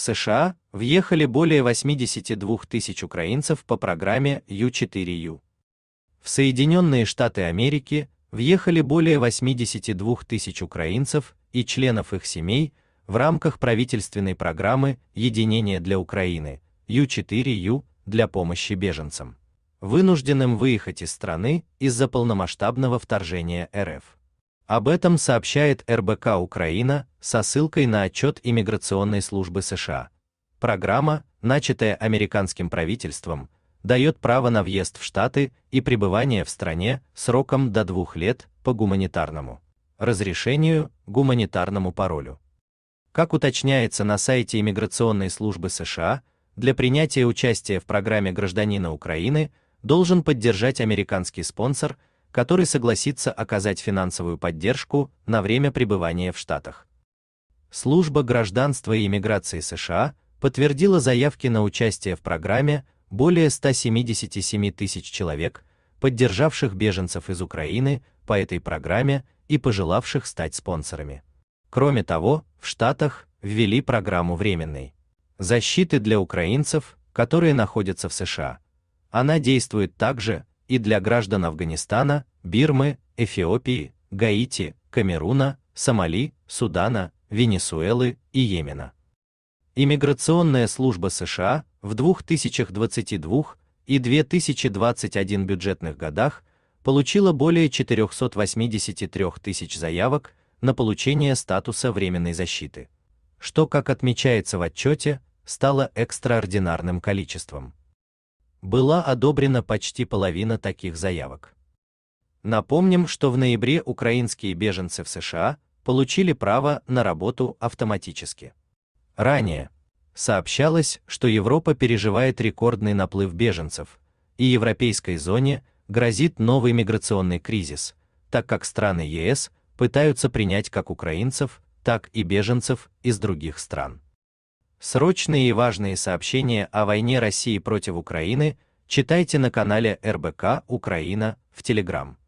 В США въехали более 82 тысяч украинцев по программе U4U. В Соединенные Штаты Америки въехали более 82 тысяч украинцев и членов их семей в рамках правительственной программы «Единение для Украины» U4U для помощи беженцам, вынужденным выехать из страны из-за полномасштабного вторжения РФ. Об этом сообщает РБК Украина со ссылкой на отчет иммиграционной службы США. Программа, начатая американским правительством, дает право на въезд в Штаты и пребывание в стране сроком до двух лет по гуманитарному разрешению, гуманитарному паролю. Как уточняется на сайте иммиграционной службы США, для принятия участия в программе гражданина Украины должен поддержать американский спонсор, который согласится оказать финансовую поддержку на время пребывания в Штатах. Служба гражданства и иммиграции США подтвердила заявки на участие в программе более 177 тысяч человек, поддержавших беженцев из Украины по этой программе и пожелавших стать спонсорами. Кроме того, в Штатах ввели программу временной защиты для украинцев, которые находятся в США. Она действует также и для граждан Афганистана, Бирмы, Эфиопии, Гаити, Камеруна, Сомали, Судана, Венесуэлы и Йемена. Иммиграционная служба США в 2022 и 2021 бюджетных годах получила более 483 тысяч заявок на получение статуса временной защиты, что, как отмечается в отчете, стало экстраординарным количеством. Была одобрена почти половина таких заявок. Напомним, что в ноябре украинские беженцы в США получили право на работу автоматически. Ранее сообщалось, что Европа переживает рекордный наплыв беженцев, и европейской зоне грозит новый миграционный кризис, так как страны ЕС пытаются принять как украинцев, так и беженцев из других стран. Срочные и важные сообщения о войне России против Украины читайте на канале РБК Украина в Телеграм.